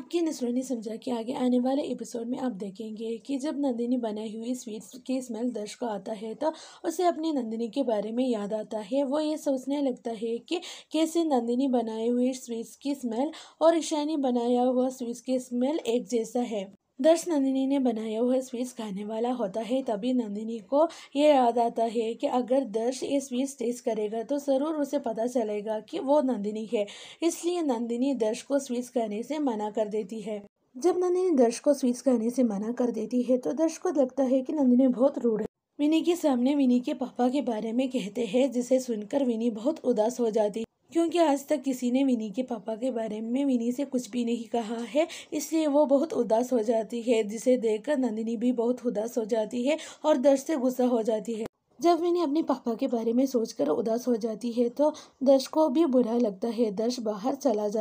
आपके नसरों ने समझा कि आगे आने वाले एपिसोड में आप देखेंगे कि जब नंदिनी बनाई हुई स्वीट्स की स्मेल दर्श को आता है तो उसे अपनी नंदिनी के बारे में याद आता है वो ये सोचने लगता है कि कैसे नंदिनी बनाई हुई स्वीट्स की स्मेल और ईशानी बनाया हुआ स्वीट्स की स्मेल एक जैसा है दर्श नंदिनी ने बनाया हुआ स्वीट्स खाने वाला होता है तभी नंदिनी को ये याद आता है कि अगर दर्श ये स्वीट्स टेस्ट करेगा तो ज़रूर उसे पता चलेगा कि वो नंदिनी है इसलिए नंदिनी दर्श को स्वीट्स खाने से मना कर देती है जब नंदिनी दर्श को स्वीट्स खाने से मना कर देती है तो दर्श को लगता है कि नंदिनी बहुत रूढ़ है विनी के सामने विनी के पापा के बारे में कहते हैं जिसे सुनकर विनी बहुत उदास हो जाती क्योंकि आज तक किसी ने विनी के पापा के बारे में विनी से कुछ भी नहीं कहा है इसलिए वो बहुत उदास हो जाती है जिसे देखकर नंदिनी भी बहुत उदास हो जाती है और दर्श से गुस्सा हो जाती है जब विनी अपने पापा के बारे में सोचकर उदास हो जाती है तो दर्श को भी बुरा लगता है दर्श बाहर चला जाता